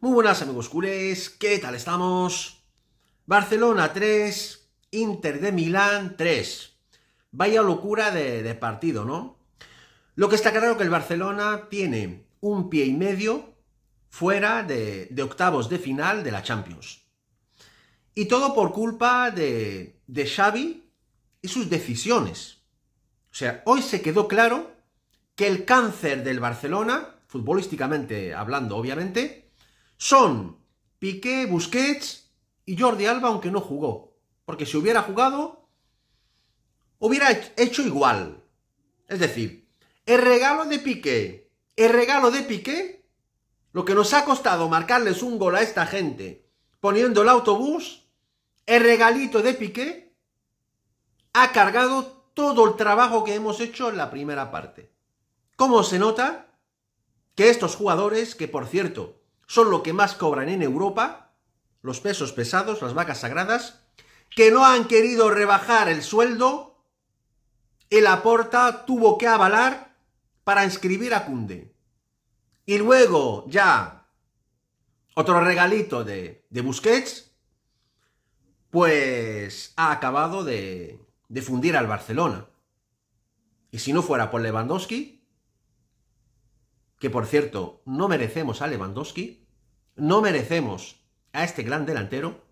Muy buenas amigos culés, ¿qué tal estamos? Barcelona 3, Inter de Milán 3. Vaya locura de, partido, ¿no? Lo que está claro es que el Barcelona tiene un pie y medio fuera de, octavos de final de la Champions. Y todo por culpa de, de Xavi y sus decisiones. O sea, hoy se quedó claro que el cáncer del Barcelona, futbolísticamente hablando obviamente, son Piqué, Busquets y Jordi Alba, aunque no jugó. Porque si hubiera jugado, hubiera hecho igual. Es decir, el regalo de Piqué, el regalo de Piqué, lo que nos ha costado marcarles un gol a esta gente poniendo el autobús, el regalito de Piqué ha cargado todo el trabajo que hemos hecho en la primera parte. ¿Cómo se nota que estos jugadores, que por cierto son lo que más cobran en Europa, los pesos pesados, las vacas sagradas, que no han querido rebajar el sueldo, el aporta tuvo que avalar para inscribir a Cunde. Y luego ya otro regalito de, Busquets, pues ha acabado de fundir al Barcelona. Y si no fuera por Lewandowski, que por cierto no merecemos a Lewandowski, no merecemos a este gran delantero,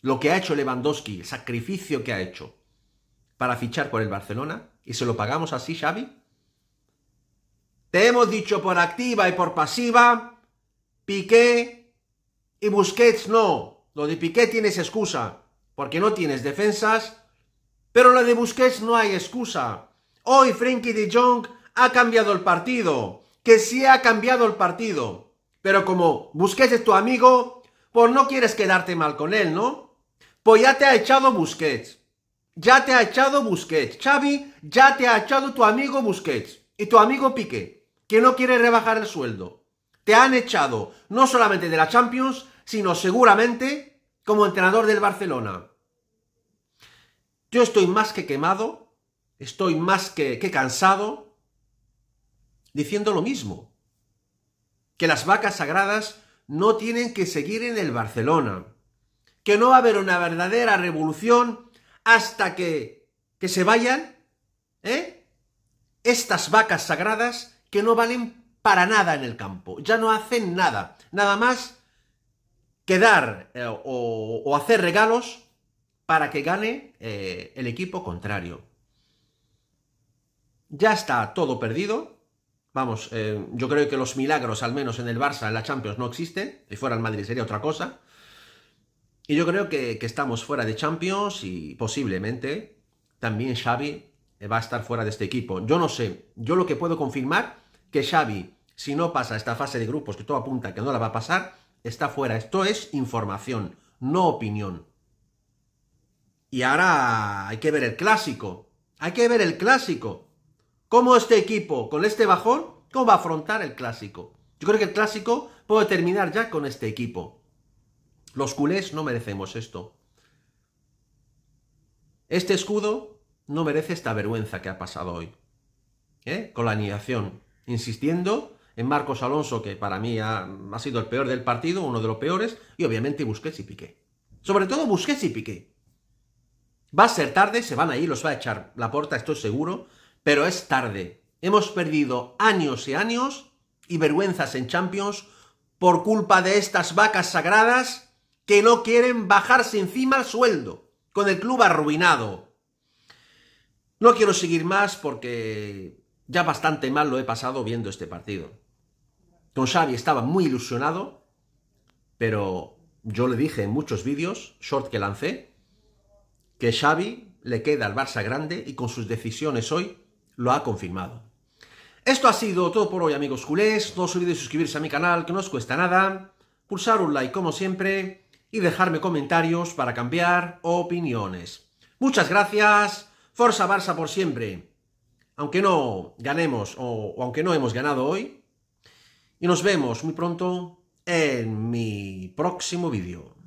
lo que ha hecho Lewandowski, el sacrificio que ha hecho para fichar por el Barcelona, y se lo pagamos así, Xavi. Te hemos dicho por activa y por pasiva, Piqué y Busquets no. Lo de Piqué tienes excusa, porque no tienes defensas, pero lo de Busquets no hay excusa. Hoy Frenkie de Jong ha cambiado el partido que sí ha cambiado el partido, pero como Busquets es tu amigo, pues no quieres quedarte mal con él, ¿no? Pues ya te ha echado Busquets. Ya te ha echado Busquets. Xavi, ya te ha echado tu amigo Busquets y tu amigo Piqué, que no quiere rebajar el sueldo. Te han echado no solamente de la Champions, sino seguramente como entrenador del Barcelona. Yo estoy más que quemado, estoy más que cansado, diciendo lo mismo, que las vacas sagradas no tienen que seguir en el Barcelona, que no va a haber una verdadera revolución hasta que, se vayan ¿eh? estas vacas sagradas que no valen para nada en el campo, ya no hacen nada, nada más que dar eh, o, hacer regalos para que gane eh, el equipo contrario. Ya está todo perdido, Vamos, eh, yo creo que los milagros, al menos en el Barça, en la Champions, no existen. Y fuera el Madrid sería otra cosa. Y yo creo que, que, estamos fuera de Champions y posiblemente también Xavi eh, va a estar fuera de este equipo. Yo no sé, yo lo que puedo confirmar que Xavi, si no pasa esta fase de grupos, que todo apunta que no la va a pasar, está fuera. Esto es información, no opinión. Y ahora hay que ver el clásico. Hay que ver el clásico. ¿Cómo este equipo, con este bajón, cómo va a afrontar el clásico? Yo creo que el clásico puede terminar ya con este equipo. Los culés no merecemos esto. Este escudo no merece esta vergüenza que ha pasado hoy. ¿eh? Con la anidación. Insistiendo en Marcos Alonso, que para mí ha, sido el peor del partido, uno de los peores, y obviamente Busquets y Piqué. Sobre todo Busquets y Piqué. Va a ser tarde, se van a ir, los va a echar la puerta, estoy seguro, pero es tarde. Hemos perdido años y años y vergüenzas en Champions por culpa de estas vacas sagradas que no quieren bajarse encima al sueldo, con el club arruinado. No quiero seguir más porque ya bastante mal lo he pasado viendo este partido. Con Xavi estaba muy ilusionado, pero yo le dije en muchos vídeos, short que lancé, que Xavi le queda al Barça grande y con sus decisiones hoy lo ha confirmado. Esto ha sido todo por hoy amigos culés, no os olvidéis suscribirse a mi canal que no os cuesta nada, pulsar un like como siempre y dejarme comentarios para cambiar opiniones. Muchas gracias, Forza Barça por siempre, aunque no ganemos o, o aunque no hemos ganado hoy, y nos vemos muy pronto en mi próximo vídeo.